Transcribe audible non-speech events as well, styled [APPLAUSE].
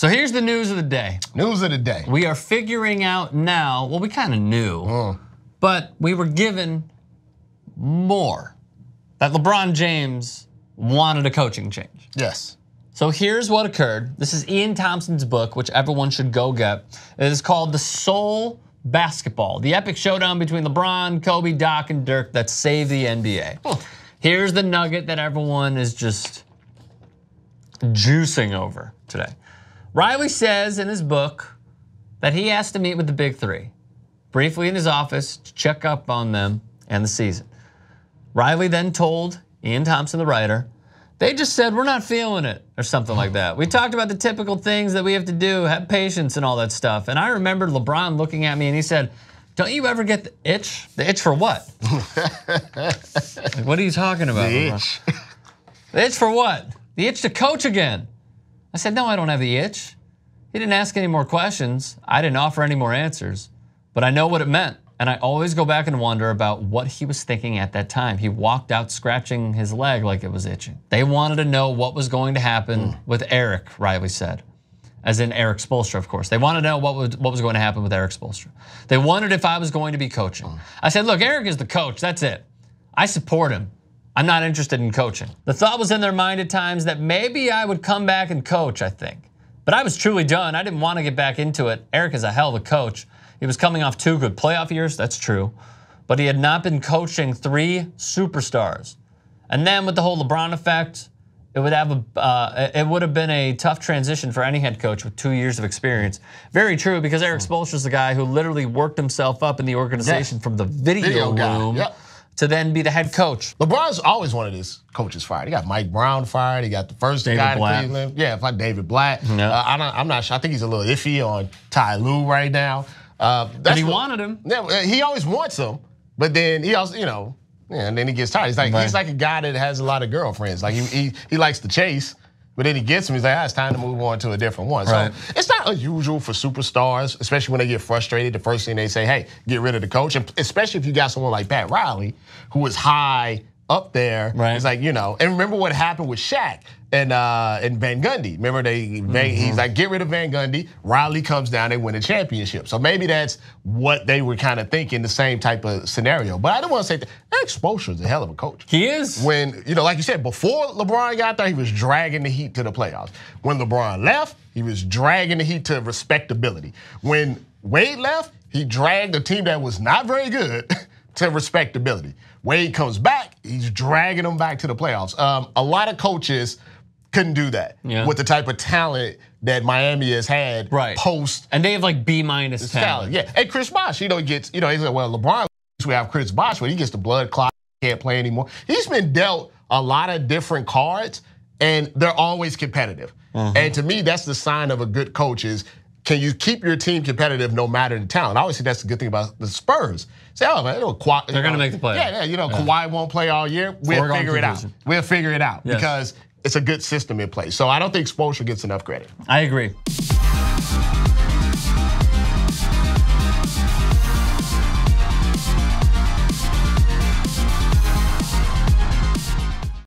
So here's the news of the day. News of the day. We are figuring out now, well, we kind of knew, mm. but we were given more that LeBron James wanted a coaching change. Yes. So here's what occurred. This is Ian Thompson's book, which everyone should go get. It is called The Soul Basketball, the epic showdown between LeBron, Kobe, Doc, and Dirk that saved the NBA. Here's the nugget that everyone is just juicing over today. Riley says in his book that he has to meet with the big three briefly in his office to check up on them and the season. Riley then told Ian Thompson, the writer, they just said we're not feeling it or something like that. We talked about the typical things that we have to do, have patience and all that stuff. And I remember LeBron looking at me and he said, don't you ever get the itch? The itch for what? [LAUGHS] like, what are you talking about? The LeBron? itch. The itch for what? The itch to coach again. I said, No, I don't have the itch. He didn't ask any more questions. I didn't offer any more answers, but I know what it meant. And I always go back and wonder about what he was thinking at that time. He walked out scratching his leg like it was itching. They wanted to know what was going to happen mm. with Eric, Riley said, as in Eric Spolstra, of course. They wanted to know what was, what was going to happen with Eric Spolstra. They wondered if I was going to be coaching. Mm. I said, Look, Eric is the coach. That's it. I support him. I'm not interested in coaching. The thought was in their mind at times that maybe I would come back and coach, I think. But I was truly done. I didn't want to get back into it. Eric is a hell of a coach. He was coming off two good playoff years, that's true. But he had not been coaching three superstars. And then with the whole LeBron effect, it would have a uh, it would have been a tough transition for any head coach with two years of experience. Very true, because Eric hmm. Spoelstra is the guy who literally worked himself up in the organization from the video, video room. Yep to then be the head coach. LeBron's always wanted his coaches fired. He got Mike Brown fired. He got the first David guy in Cleveland. Yeah, if I David Black, No. Uh, I am not sure. I think he's a little iffy on Ty Lue right now. Uh, but he what, wanted him. Yeah, he always wants him. But then he also, you know, yeah, and then he gets tired. He's like right. he's like a guy that has a lot of girlfriends. Like he he, he likes to chase. But then he gets him. He's like, ah, it's time to move on to a different one. Right. So it's not unusual for superstars, especially when they get frustrated. The first thing they say, hey, get rid of the coach. And especially if you got someone like Pat Riley, who is high up there. Right. It's like, you know, and remember what happened with Shaq and uh, and Van Gundy. Remember, they mm-hmm. he's like get rid of Van Gundy. Riley comes down, they win a championship. So maybe that's what they were kind of thinking, the same type of scenario. But I don't want to say that exposure is a hell of a coach. He is. When you know, like you said, before LeBron got there, he was dragging the Heat to the playoffs. When LeBron left, he was dragging the Heat to respectability. When Wade left, he dragged a team that was not very good [LAUGHS] to respectability. Wade comes back, he's dragging them back to the playoffs. Um, a lot of coaches couldn't do that yeah. with the type of talent that Miami has had right. post. And they have like B minus talent. Yeah, and Chris Bosh, you know, gets you know he's like, well, LeBron, we have Chris Bosh when he gets the blood clot, can't play anymore. He's been dealt a lot of different cards, and they're always competitive. Mm-hmm. And to me, that's the sign of a good coach is can you keep your team competitive no matter the talent? I always that's the good thing about the Spurs. Say, oh, man, they're going to make the playoffs. Yeah, yeah, you know, yeah. Kawhi won't play all year. We'll figure it out. We'll figure it out yes. because it's a good system in place. So I don't think exposure gets enough credit. I agree.